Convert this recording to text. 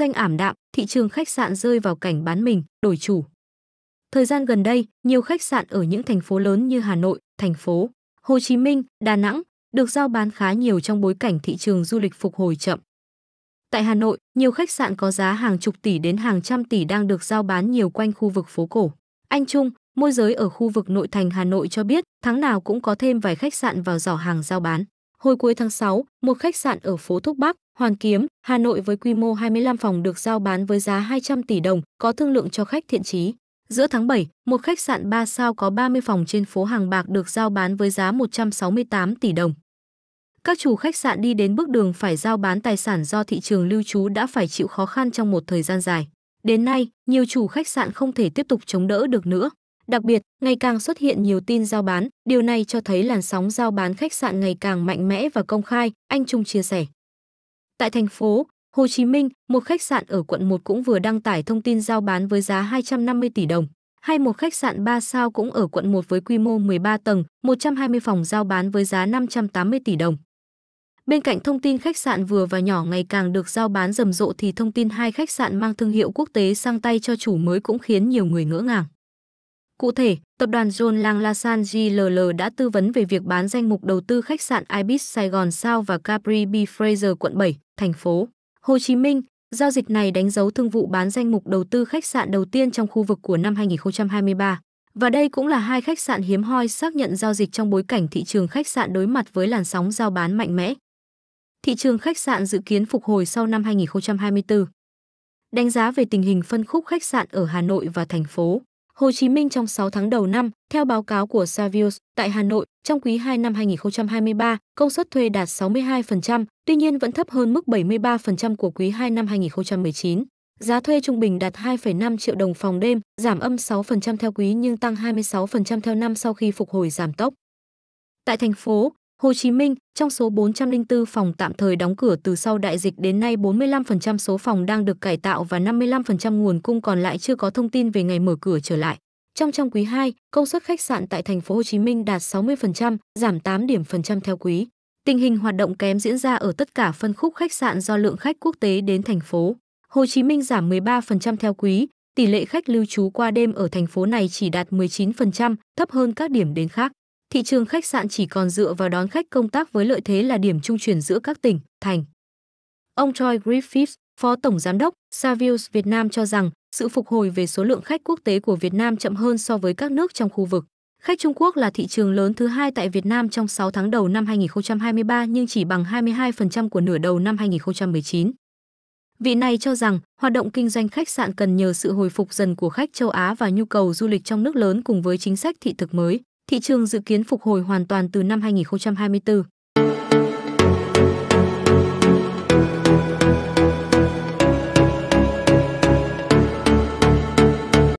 danh ảm đạm, thị trường khách sạn rơi vào cảnh bán mình, đổi chủ. Thời gian gần đây, nhiều khách sạn ở những thành phố lớn như Hà Nội, thành phố Hồ Chí Minh, Đà Nẵng được giao bán khá nhiều trong bối cảnh thị trường du lịch phục hồi chậm. Tại Hà Nội, nhiều khách sạn có giá hàng chục tỷ đến hàng trăm tỷ đang được giao bán nhiều quanh khu vực phố cổ. Anh Trung, môi giới ở khu vực nội thành Hà Nội cho biết, tháng nào cũng có thêm vài khách sạn vào giỏ hàng giao bán. Hồi cuối tháng 6, một khách sạn ở phố Thúc Bắc, Hoàn Kiếm, Hà Nội với quy mô 25 phòng được giao bán với giá 200 tỷ đồng, có thương lượng cho khách thiện chí. Giữa tháng 7, một khách sạn 3 sao có 30 phòng trên phố Hàng Bạc được giao bán với giá 168 tỷ đồng. Các chủ khách sạn đi đến bước đường phải giao bán tài sản do thị trường lưu trú đã phải chịu khó khăn trong một thời gian dài. Đến nay, nhiều chủ khách sạn không thể tiếp tục chống đỡ được nữa. Đặc biệt, ngày càng xuất hiện nhiều tin giao bán, điều này cho thấy làn sóng giao bán khách sạn ngày càng mạnh mẽ và công khai, anh Trung chia sẻ. Tại thành phố Hồ Chí Minh, một khách sạn ở quận 1 cũng vừa đăng tải thông tin giao bán với giá 250 tỷ đồng. Hay một khách sạn 3 sao cũng ở quận 1 với quy mô 13 tầng, 120 phòng giao bán với giá 580 tỷ đồng. Bên cạnh thông tin khách sạn vừa và nhỏ ngày càng được giao bán rầm rộ thì thông tin hai khách sạn mang thương hiệu quốc tế sang tay cho chủ mới cũng khiến nhiều người ngỡ ngàng. Cụ thể, tập đoàn John Lang Lasan JLL đã tư vấn về việc bán danh mục đầu tư khách sạn Ibis Sài Gòn Sao và Capri B. Fraser quận 7, thành phố Hồ Chí Minh. Giao dịch này đánh dấu thương vụ bán danh mục đầu tư khách sạn đầu tiên trong khu vực của năm 2023. Và đây cũng là hai khách sạn hiếm hoi xác nhận giao dịch trong bối cảnh thị trường khách sạn đối mặt với làn sóng giao bán mạnh mẽ. Thị trường khách sạn dự kiến phục hồi sau năm 2024. Đánh giá về tình hình phân khúc khách sạn ở Hà Nội và thành phố Hồ Chí Minh trong 6 tháng đầu năm, theo báo cáo của Savills, tại Hà Nội, trong quý 2 năm 2023, công suất thuê đạt 62%, tuy nhiên vẫn thấp hơn mức 73% của quý 2 năm 2019. Giá thuê trung bình đạt 2,5 triệu đồng phòng đêm, giảm âm 6% theo quý nhưng tăng 26% theo năm sau khi phục hồi giảm tốc. Tại thành phố, Hồ Chí Minh, trong số 404 phòng tạm thời đóng cửa từ sau đại dịch đến nay 45% số phòng đang được cải tạo và 55% nguồn cung còn lại chưa có thông tin về ngày mở cửa trở lại. Trong trong quý 2, công suất khách sạn tại thành phố Hồ Chí Minh đạt 60%, giảm 8 điểm phần trăm theo quý. Tình hình hoạt động kém diễn ra ở tất cả phân khúc khách sạn do lượng khách quốc tế đến thành phố. Hồ Chí Minh giảm 13% theo quý, tỷ lệ khách lưu trú qua đêm ở thành phố này chỉ đạt 19%, thấp hơn các điểm đến khác thị trường khách sạn chỉ còn dựa vào đón khách công tác với lợi thế là điểm trung chuyển giữa các tỉnh, thành. Ông Troy Griffiths, Phó Tổng Giám đốc Savills Việt Nam cho rằng sự phục hồi về số lượng khách quốc tế của Việt Nam chậm hơn so với các nước trong khu vực. Khách Trung Quốc là thị trường lớn thứ hai tại Việt Nam trong 6 tháng đầu năm 2023 nhưng chỉ bằng 22% của nửa đầu năm 2019. Vị này cho rằng hoạt động kinh doanh khách sạn cần nhờ sự hồi phục dần của khách châu Á và nhu cầu du lịch trong nước lớn cùng với chính sách thị thực mới thị trường dự kiến phục hồi hoàn toàn từ năm 2024.